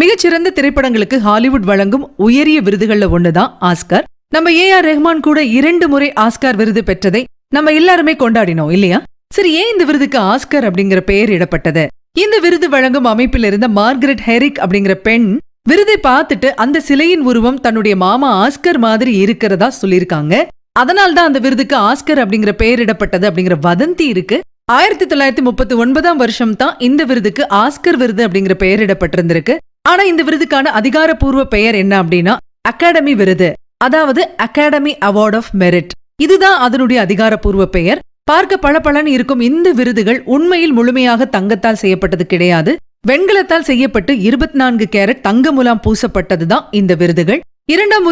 மிகச்சிறந்த திரைப்படங்களுக்கு ஹாலிவுட் வழங்கும் உயரிய விருதுகள்ல ஒண்ணுதான் ஆஸ்கர் நம்ம ஏ ஆர் ரெஹ்மான் கூட இரண்டு முறை ஆஸ்கர் விருது பெற்றதை நம்ம எல்லாருமே கொண்டாடினோம் இல்லையா சரி ஏன் இந்த விருதுக்கு ஆஸ்கர் அப்படிங்கிற பெயர் இடப்பட்டது இந்த விருது வழங்கும் அமைப்பில் இருந்த மார்கரெட் ஹெரிக் அப்படிங்கிற பெண் விருதை பார்த்துட்டு அந்த சிலையின் உருவம் தன்னுடைய மாமா ஆஸ்கர் மாதிரி இருக்கிறதா சொல்லியிருக்காங்க அதனால்தான் அந்த விருதுக்கு ஆஸ்கர் அப்படிங்கிற பெயரிடப்பட்டது அப்படிங்கிற வதந்தி இருக்கு ஆயிரத்தி தொள்ளாயிரத்தி முப்பத்தி ஒன்பதாம் வருஷம் தான் இந்த விருதுக்கு ஆஸ்கர் விருது அப்படிங்கிற பெயரிடப்பட்டிருந்திருக்கு ஆனா இந்த விருதுக்கான அதிகாரப்பூர்வ பெயர் என்ன அப்படின்னா அகாடமி விருது அதாவது அகாடமி அவார்ட் ஆஃப் மெரிட் இதுதான் அதனுடைய அதிகாரப்பூர்வ பெயர் பார்க்க பளபளன்னு இருக்கும் இந்த விருதுகள் உண்மையில் முழுமையாக தங்கத்தால் செய்யப்பட்டது கிடையாது வெண்கலத்தால் செய்யப்பட்டு இருபத்தி நான்கு கேரட் தங்க முலாம் பூசப்பட்டதுதான் இந்த விருதுகள் இரண்டாம்